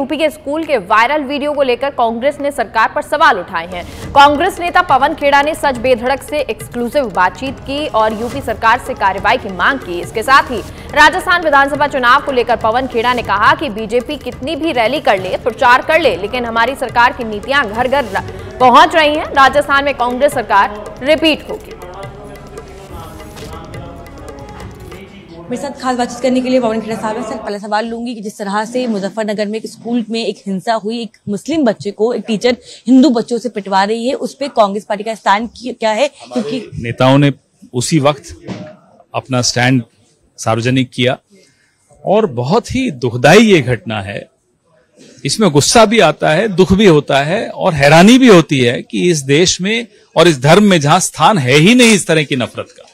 UP के school के viral video को लेकर कांग्रेस ने सरकार पर सवाल उठाए हैं कांग्रेस नेता पवन खेड़ा ने सच बेधड़क से एक्सक्लूसिव बातचीत की और यूपी सरकार से कार्रवाई की मांग की इसके साथ ही राजस्थान विधानसभा चुनाव को लेकर पवन खेड़ा ने कहा कि बीजेपी कितनी भी रैली कर ले प्रचार कर ले, लेकिन हमारी सरकार की नीतियाँ घर घर पहुँच रही है राजस्थान में कांग्रेस सरकार रिपीट होगी मेरे साथ खास बातचीत करने के लिए पवन खेड़ा साहब है सर पहला सवाल लूंगी कि जिस तरह से मुजफ्फरनगर में एक स्कूल में एक हिंसा हुई एक मुस्लिम बच्चे को एक टीचर हिंदू बच्चों से पिटवा रही है उस पर कांग्रेस पार्टी का स्थान क्या है क्योंकि नेताओं ने उसी वक्त अपना स्टैंड सार्वजनिक किया और बहुत ही दुखदायी ये घटना है इसमें गुस्सा भी आता है दुख भी होता है और हैरानी भी होती है कि इस देश में और इस धर्म में जहां स्थान है ही नहीं इस तरह की नफरत का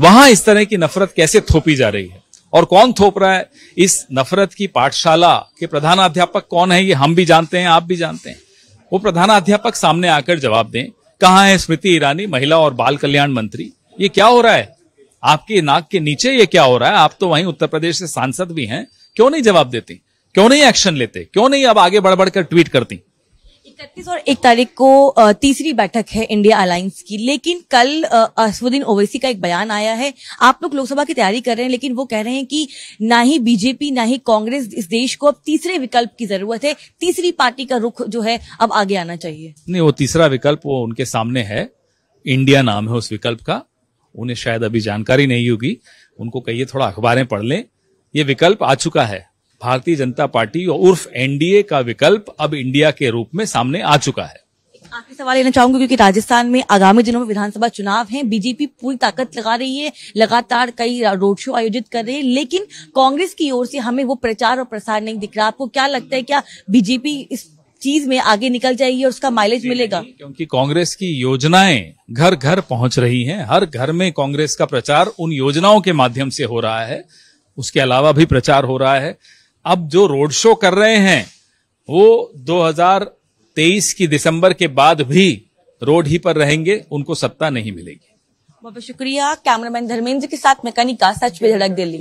वहां इस तरह की नफरत कैसे थोपी जा रही है और कौन थोप रहा है इस नफरत की पाठशाला के प्रधानाध्यापक कौन है ये हम भी जानते हैं आप भी जानते हैं वो प्रधानाध्यापक सामने आकर जवाब दें कहा है स्मृति ईरानी महिला और बाल कल्याण मंत्री ये क्या हो रहा है आपके नाक के नीचे ये क्या हो रहा है आप तो वहीं उत्तर प्रदेश से सांसद भी हैं क्यों नहीं जवाब देती क्यों नहीं एक्शन लेते क्यों नहीं अब आगे बढ़ बढ़कर ट्वीट करती इकतीस और एक तारीख को तीसरी बैठक है इंडिया अलायंस की लेकिन कल असुद्दीन ओवैसी का एक बयान आया है आप लोग लोकसभा की तैयारी कर रहे हैं लेकिन वो कह रहे हैं कि ना ही बीजेपी ना ही कांग्रेस इस देश को अब तीसरे विकल्प की जरूरत है तीसरी पार्टी का रुख जो है अब आगे आना चाहिए नहीं वो तीसरा विकल्प वो उनके सामने है इंडिया नाम है उस विकल्प का उन्हें शायद अभी जानकारी नहीं होगी उनको कहिए थोड़ा अखबारें पढ़ लें ये विकल्प आ चुका है भारतीय जनता पार्टी और उर्फ एनडीए का विकल्प अब इंडिया के रूप में सामने आ चुका है आखिरी सवाल लेना चाहूंगी क्योंकि राजस्थान में आगामी दिनों में विधानसभा चुनाव हैं बीजेपी पूरी ताकत लगा रही है लगातार कई रोड शो आयोजित कर रही है लेकिन कांग्रेस की ओर से हमें वो प्रचार और प्रसार नहीं दिख रहा आपको क्या लगता है क्या बीजेपी इस चीज में आगे निकल जाएगी और उसका माइलेज मिलेगा क्योंकि कांग्रेस की योजनाएं घर घर पहुंच रही हैं हर घर में कांग्रेस का प्रचार उन योजनाओं के माध्यम से हो रहा है उसके अलावा भी प्रचार हो रहा है अब जो रोड शो कर रहे हैं वो 2023 की दिसंबर के बाद भी रोड ही पर रहेंगे उनको सत्ता नहीं मिलेगी बहुत शुक्रिया कैमरामैन धर्मेंद्र के साथ मैकेनिका सच में झड़क दिल्ली